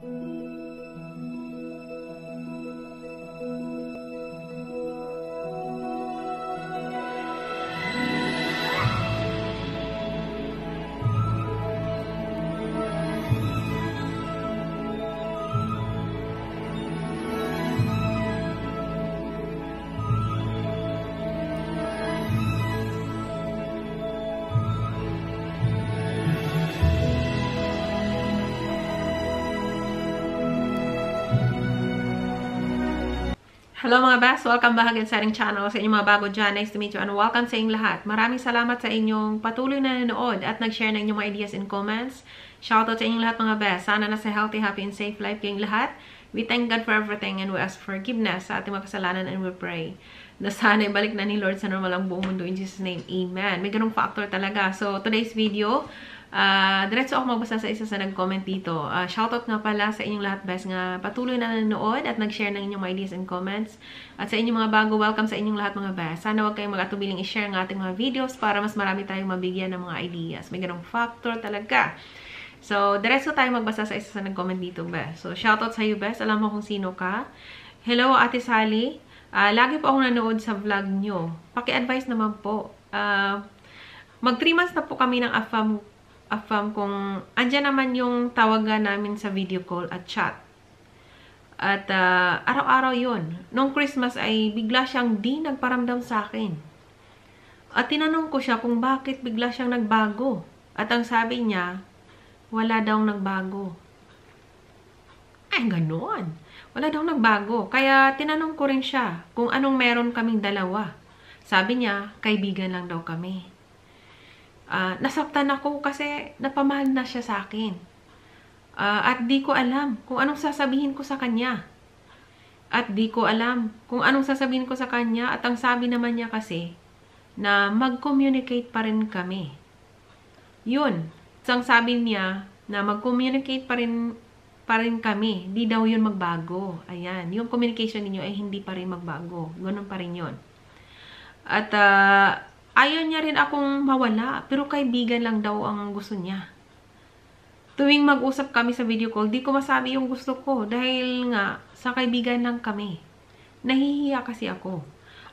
Thank you. Hello mga best! Welcome back again sa ating channel. Sa inyong mga bago dyan, nice to meet you and welcome sa inyong lahat. Maraming salamat sa inyong patuloy na nanood at nag-share ng inyong mga ideas and comments. Shoutout sa inyong lahat mga best. Sana nasa healthy, happy, and safe life kayong lahat. We thank God for everything and we ask forgiveness sa ating mga kasalanan and we pray na sana ibalik na ni Lord sa normal ang buong mundo in Jesus' name. Amen. May ganong factor talaga. So, today's video, Uh, diretso ako magbasa sa isa sa nag-comment dito. Uh, shoutout nga pala sa inyong lahat, best nga patuloy na nanonood at nag-share ng inyong mga ideas and comments. At sa inyong mga bago, welcome sa inyong lahat mga best. Sana huwag kayong magatubiling i-share ng ating mga videos para mas marami tayong mabigyan ng mga ideas. May ganong factor talaga. So, diretso tayo magbasa sa isa sa nag-comment dito, best. So, shoutout sa iyo, best. Alam mo kung sino ka. Hello, Ate Sally. Uh, lagi po akong nanood sa vlog nyo. Paki-advise naman po. Uh, Mag 3 months na po kami ng AFAM affirm kung andyan naman yung tawagan namin sa video call at chat. At uh, araw-araw yun. Nung Christmas ay bigla siyang di nagparamdam sa akin. At tinanong ko siya kung bakit bigla siyang nagbago. At ang sabi niya, wala daw nagbago. Ay, ganoon. Wala daw nagbago. Kaya tinanong ko rin siya kung anong meron kaming dalawa. Sabi niya, kaibigan lang daw kami. Uh, nasaktan ako kasi napamahal na siya sa akin. Uh, at di ko alam kung anong sasabihin ko sa kanya. At di ko alam kung anong sasabihin ko sa kanya at ang sabi naman niya kasi na mag-communicate pa rin kami. Yun, isang sabi niya na mag-communicate pa rin pa rin kami. Di daw yun magbago. Ayan. Yung communication ninyo ay hindi pa rin magbago. Ganun pa rin yun. At uh, Ayaw niya rin akong mawala, pero kaibigan lang daw ang gusto niya. Tuwing mag-usap kami sa video call, di ko masabi yung gusto ko dahil nga sa kaibigan lang kami. Nahihiya kasi ako.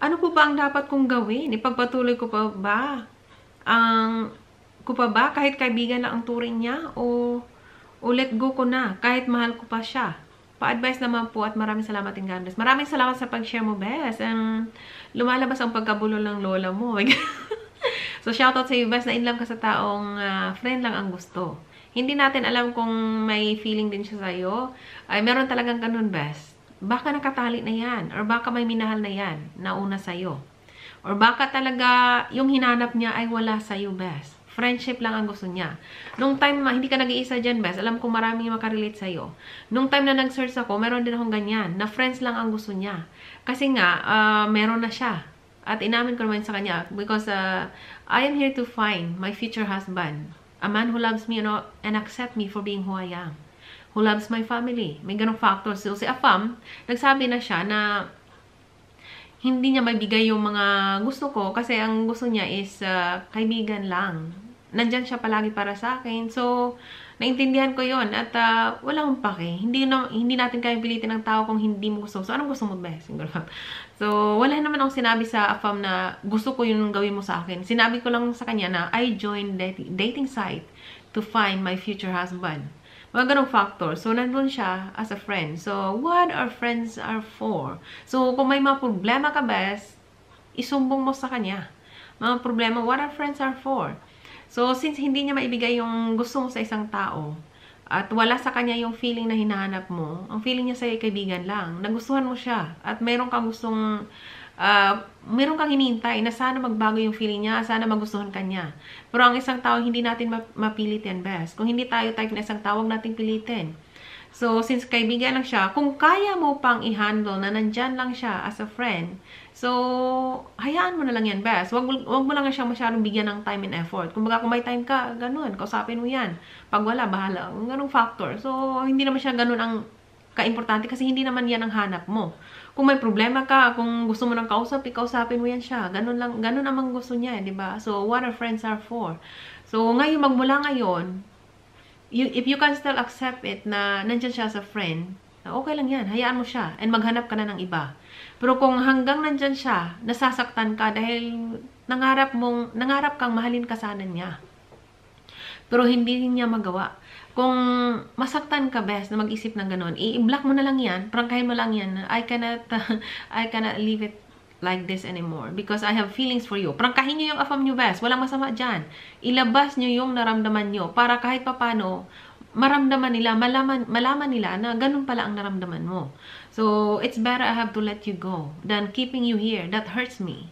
Ano po ba ang dapat kong gawin? Ipagpatuloy ko pa ba ang ko pa ba kahit kaibigan lang ang turing niya o o let go ko na kahit mahal ko pa siya? pa-advise naman po at maraming salamat and God Maraming salamat sa pag-share mo, Bes. Um, lumalabas ang pagkabulo ng lola mo. so, shoutout sa iyo, best, na in love ka sa taong uh, friend lang ang gusto. Hindi natin alam kung may feeling din siya sa iyo. Ay, meron talagang ganun, best. Baka nakatali na yan. Or baka may minahal na yan. na una sa iyo. Or baka talaga yung hinanap niya ay wala sa iyo, best. Friendship lang ang gusto niya. Nung time hindi ka nag-iisa dyan, best, alam ko maraming makarelate sa'yo. Nung time na nag-search ako, meron din akong ganyan, na friends lang ang gusto niya. Kasi nga, uh, meron na siya. At inamin ko naman sa kanya, because uh, I am here to find my future husband. A man who loves me you know, and accept me for being who I am. Who loves my family. May ganong factors. So, si Afam, nagsabi na siya na hindi niya magbigay yung mga gusto ko kasi ang gusto niya is uh, kaibigan lang nandyan siya palagi para sa akin. So, naintindihan ko yon At uh, wala akong pake. Hindi, na, hindi natin kaya pilitin ng tao kung hindi mo gusto. So, anong gusto mo ba? Single mom. So, wala naman akong sinabi sa AFAM na gusto ko yung gawin mo sa akin. Sinabi ko lang sa kanya na I joined dating, dating site to find my future husband. Mga ganong factor. So, nandun siya as a friend. So, what our friends are for? So, kung may mga problema ka, best, isumbong mo sa kanya. Mga problema, what our friends are for? So, since hindi niya maibigay yung gusto mo sa isang tao, at wala sa kanya yung feeling na hinahanap mo, ang feeling niya sa'yo kaibigan lang, nagustuhan mo siya, at meron kang gustong, uh, meron kang hinihintay na sana magbago yung feeling niya, sana magustuhan ka niya. Pero ang isang tao, hindi natin mapilit yan best. Kung hindi tayo type na isang tao, huwag natin pilitin. So, since kaibigan lang siya, kung kaya mo pang i-handle na nandyan lang siya as a friend, So, hayaan mo na lang yan, best. Huwag, huwag mo lang siyang masyadong bigyan ng time and effort. Kung baga, kung may time ka, ganun. Kausapin mo yan. Pag wala, bahala. Ganun factor. So, hindi naman siya ganun ang kaimportante kasi hindi naman yan ang hanap mo. Kung may problema ka, kung gusto mo ng kausap, ikausapin mo yan siya. Ganun, lang, ganun ang gusto niya, eh, di ba? So, what are friends are for? So, ngayon, magmula ngayon, you, if you can still accept it na nandyan siya sa friend, okay lang yan, hayaan mo siya, and maghanap ka na ng iba. Pero kung hanggang nandyan siya, nasasaktan ka dahil nangarap, mong, nangarap kang mahalin ka sana niya. Pero hindi niya magawa. Kung masaktan ka, best, na mag-isip ng ganun, i-block mo na lang yan, prangkahin mo lang yan, I cannot, uh, I cannot leave it like this anymore because I have feelings for you. Prangkahin niyo yung affirm niyo, best. Walang masama dyan. Ilabas niyo yung naramdaman niyo para kahit papano, maramdaman nila, malaman, malaman nila na ganun pala ang naramdaman mo. So, it's better I have to let you go than keeping you here. That hurts me.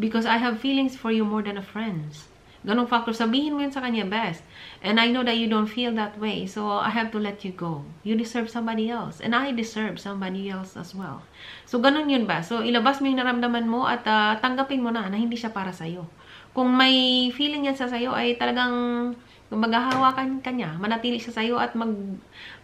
Because I have feelings for you more than a friend's. Ganong factor. Sabihin mo yun sa kanya best. And I know that you don't feel that way. So, I have to let you go. You deserve somebody else. And I deserve somebody else as well. So, ganun yun ba? So, ilabas mo yung naramdaman mo at uh, tanggapin mo na na hindi siya para sa'yo. Kung may feeling yan sa sa'yo, ay talagang kung maghahawakan ka niya, manatili siya sa'yo at mag,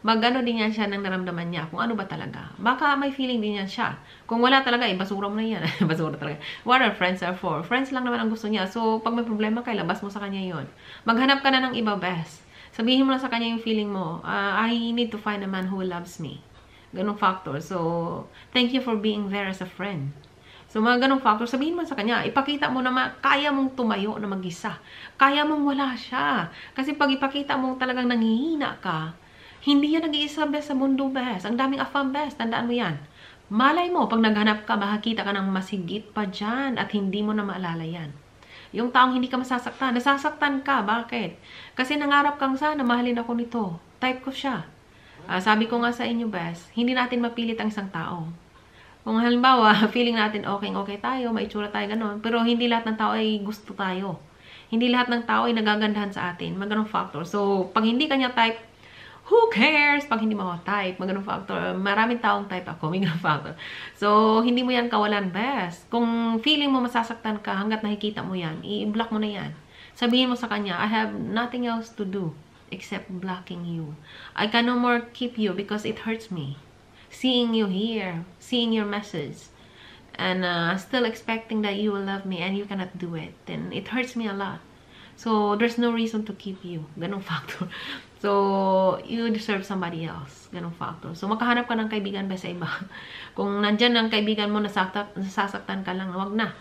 mag ano din yan siya ng naramdaman niya kung ano ba talaga. Baka may feeling din yan siya. Kung wala talaga, eh, basura mo na yan. basura talaga. What are friends are for? Friends lang naman ang gusto niya. So, pag may problema ka, labas mo sa kanya yon. Maghanap ka na ng iba best. Sabihin mo na sa kanya yung feeling mo. Uh, I need to find a man who loves me. Ganong factor. So, thank you for being there as a friend. So, mga ganong factor, sabihin mo sa kanya, ipakita mo na kaya mong tumayo na mag-isa. Kaya mong wala siya. Kasi pag ipakita mong talagang nangihina ka, hindi yan nag-iisa best sa mundo best. Ang daming afam best, tandaan mo yan. Malay mo, pag naghanap ka, makakita ka ng masigit pa dyan at hindi mo na maalala yan. Yung taong hindi ka masasaktan, nasasaktan ka, bakit? Kasi nangarap kang sana, mahalin ako nito. Type ko siya. Uh, sabi ko nga sa inyo, best, hindi natin mapilit ang isang tao. Kung halimbawa, feeling natin okay, okay tayo, maitsura tayo, ganun. Pero hindi lahat ng tao ay gusto tayo. Hindi lahat ng tao ay nagagandahan sa atin. Maganong factor. So, pag hindi kanya type, who cares? Pag hindi mo ako type, maganong factor. Maraming taong type ako, maganong factor. So, hindi mo yan kawalan, best. Kung feeling mo masasaktan ka hanggat nakikita mo yan, i-block mo na yan. Sabihin mo sa kanya, I have nothing else to do except blocking you. I can no more keep you because it hurts me seeing you here, seeing your message, and uh, still expecting that you will love me and you cannot do it, then it hurts me a lot. So, there's no reason to keep you. Ganong factor. So, you deserve somebody else. Ganong factor. So, makahanap ka ng kaibigan ba sa iba? Kung nandyan ang kaibigan mo, nasasaktan ka lang, wag na.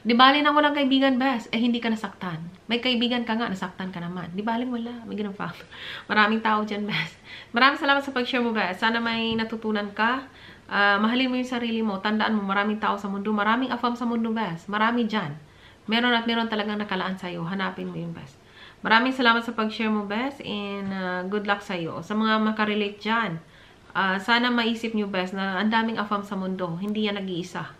Di bali nang walang kaibigan, best, eh hindi ka nasaktan. May kaibigan ka nga, nasaktan ka naman. Di bali wala. May ganun pa. Maraming tao dyan, best. Maraming salamat sa pag-share mo, best. Sana may natutunan ka. Uh, mahalin mo yung sarili mo. Tandaan mo, maraming tao sa mundo. Maraming afam sa mundo, best. Marami dyan. Meron at meron talagang nakalaan sa'yo. Hanapin mo yung best. Maraming salamat sa pag-share mo, best. And uh, good luck sa'yo. Sa mga makarelate dyan, uh, sana maisip nyo, best, na ang daming afam sa mundo. Hindi yan nag-iisa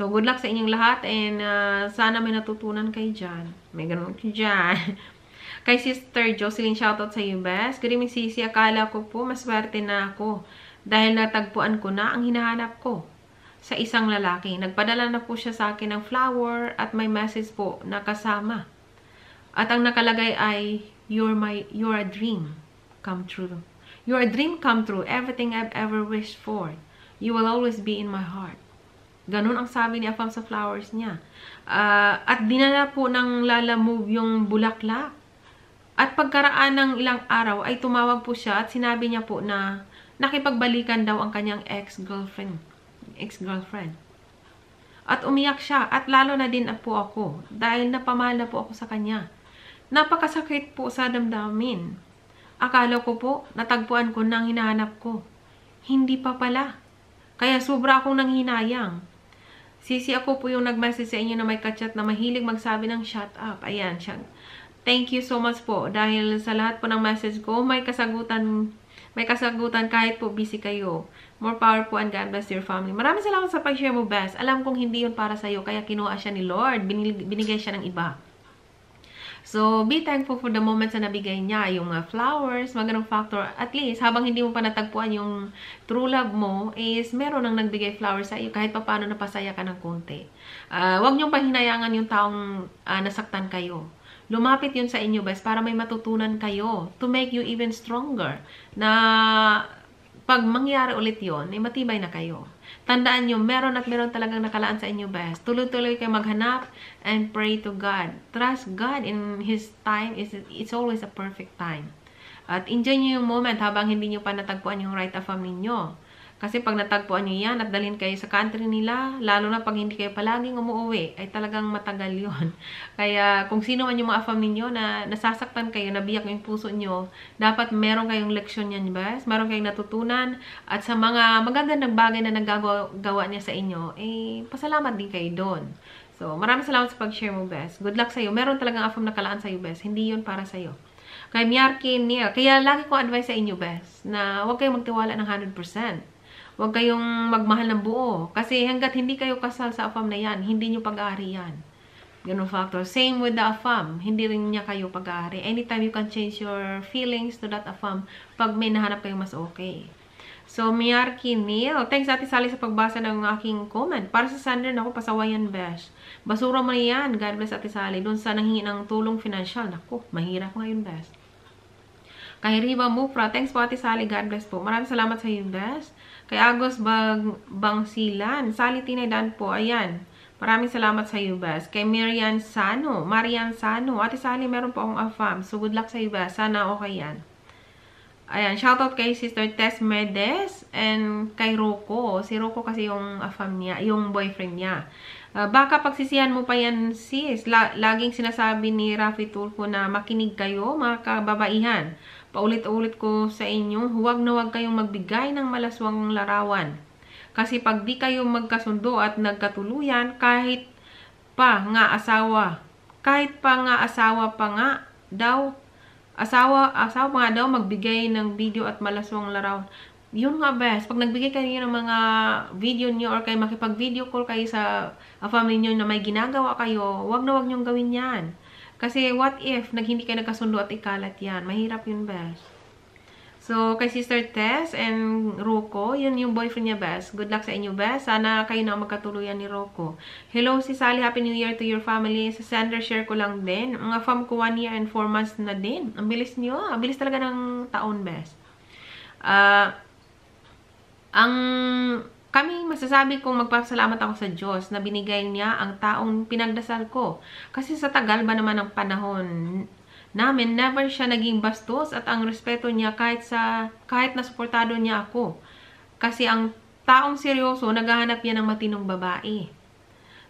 So, good luck sa inyong lahat and uh, sana may natutunan kay dyan. May ganun kayo dyan. Kay Sister Jocelyn, shoutout sa iyo, best. Good evening, Sisi. Akala ko po, maswerte na ako dahil natagpuan ko na ang hinahanap ko sa isang lalaki. Nagpadala na po siya sa akin ng flower at may message po na kasama. At ang nakalagay ay, you're, my, you're a dream come true. You're a dream come true. Everything I've ever wished for. You will always be in my heart. Ganun ang sabi ni Afam sa flowers niya. Uh, at dinala po ng Lala Move yung bulaklak. At pagkaraan ng ilang araw ay tumawag po siya at sinabi niya po na nakipagbalikan daw ang kanyang ex-girlfriend. Ex-girlfriend. At umiyak siya at lalo na din po ako dahil napamahal na po ako sa kanya. Napakasakit po sa damdamin. Akala ko po natagpuan ko nang hinahanap ko. Hindi pa pala. Kaya sobra akong nanghinayang. Sisi, ako po yung nag-message sa inyo na may kachat na mahilig magsabi ng shut up. Ayan, siya. Thank you so much po. Dahil sa lahat po ng message ko, may kasagutan, may kasagutan kahit po busy kayo. More power po and God bless your family. Maraming salamat sa pag-share mo, Bess. Alam kong hindi yun para sa'yo, kaya kinuha siya ni Lord. binigay siya ng iba. So, be thankful for the moments na nabigay niya. Yung uh, mga flowers, magandang factor. At least, habang hindi mo pa natagpuan yung true love mo, is meron ang nagbigay flowers sa iyo. Kahit pa napasaya ka ng konti. Uh, huwag niyong pahinayangan yung taong uh, nasaktan kayo. Lumapit yun sa inyo, best, para may matutunan kayo to make you even stronger. Na pag mangyari ulit yon, eh, matibay na kayo. Tandaan nyo, meron at meron talagang nakalaan sa inyo, best. Tuloy-tuloy kayo maghanap and pray to God. Trust God in His time. is It's always a perfect time. At enjoy nyo yung moment habang hindi nyo pa natagpuan yung right of ninyo. Kasi pag natagpuan nyo yan at dalhin kayo sa country nila, lalo na pag hindi kayo palaging umuwi, ay talagang matagal yon Kaya kung sino man yung mga fam ninyo na nasasaktan kayo, nabiyak yung puso nyo, dapat meron kayong leksyon yan, bes? Meron kayong natutunan. At sa mga magagandang bagay na nagagawa niya sa inyo, eh, pasalamat din kayo doon. So, maraming salamat sa pag-share mo, bes. Good luck sa'yo. Meron talagang afam na kalaan sa'yo, bes. Hindi yon para sa'yo kay Miyarki Neil. Kaya lagi ko advice sa inyo, best, na huwag kayong magtiwala ng 100%. Huwag kayong magmahal ng buo. Kasi hanggat hindi kayo kasal sa afam na yan, hindi nyo pag-aari yan. Ganun factor. Same with the afam. Hindi rin niya kayo pag-aari. Anytime you can change your feelings to that afam pag may nahanap kayo mas okay. So, Miyarki Neil, thanks ate Sally sa pagbasa ng aking comment. Para sa Sander, naku, pasawayan besh. Basura mo yan. God bless ate Sally. Doon sa nanghingi ng tulong financial. Naku, mahirap ngayon besh. Kay Riva Mufra, thanks po ate Sally. God bless po. Maraming salamat sa iyo, besh. Kay Agos Bang Bangsilan, tinay dan po, ayan. Maraming salamat sa iyo, Bas. Kay Marian Sano, Marian Sano, Ate Sally, meron po akong AFAM. So, good luck sa iyo, Bas. Sana okay yan. Ayan, shoutout kay Sister Tess Medes and kay Rocco. Si Rocco kasi yung afam niya, yung boyfriend niya. Uh, baka pagsisihan mo pa yan sis. La laging sinasabi ni Rafi Tulfo na makinig kayo mga kababaihan paulit-ulit ko sa inyo, huwag na huwag kayong magbigay ng malaswang larawan. Kasi pag di kayo magkasundo at nagkatuluyan, kahit pa nga asawa, kahit pa nga asawa pa nga daw, asawa, asawa pa nga daw magbigay ng video at malaswang larawan. Yun nga best, pag nagbigay kayo ng mga video niyo or kayo makipag-video call kayo sa ah, family niyo na may ginagawa kayo, huwag na wag niyong gawin yan. Kasi what if nag hindi kayo nagkasundo at ikalat yan? Mahirap yun, best. So, kay Sister Tess and Roko, yun yung boyfriend niya, best. Good luck sa inyo, best. Sana kayo na magkatuluyan ni Roko. Hello, si Sally. Happy New Year to your family. Sa sender, share ko lang din. Mga fam ko 1 year and 4 months na din. Ang bilis niyo. Ang bilis talaga ng taon, best. Ah... Uh, ang kami, masasabi kong magpasalamat ako sa Diyos na binigay niya ang taong pinagdasal ko. Kasi sa tagal ba naman ng panahon namin, never siya naging bastos at ang respeto niya kahit, sa, kahit na suportado niya ako. Kasi ang taong seryoso, naghahanap niya ng matinong babae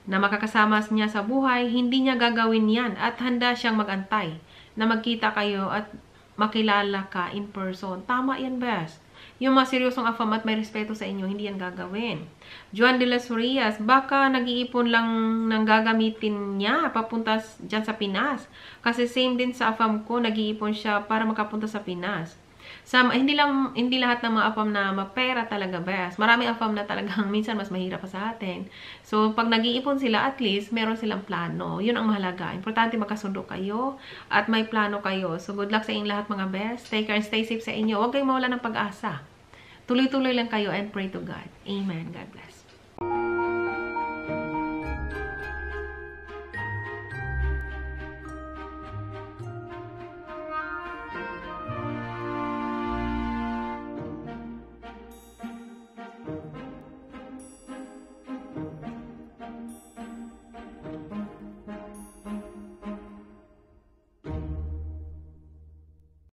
na makakasama niya sa buhay, hindi niya gagawin yan at handa siyang magantay na magkita kayo at makilala ka in person. Tama yan, best yung mga seryosong afam at may respeto sa inyo, hindi yan gagawin. Juan de las Rias, baka nag-iipon lang ng gagamitin niya papunta dyan sa Pinas. Kasi same din sa afam ko, nag-iipon siya para makapunta sa Pinas. Some, hindi, lang, hindi lahat ng mga AFAM na mapera talaga best. Marami AFAM na talagang minsan mas mahirap pa sa atin. So, pag nag-iipon sila, at least meron silang plano. Yun ang mahalaga. Importante magkasundo kayo at may plano kayo. So, good luck sa inyong lahat mga best. Take care and stay safe sa inyo. Huwag kayong mawala ng pag-asa. Tuloy-tuloy lang kayo and pray to God. Amen. God bless.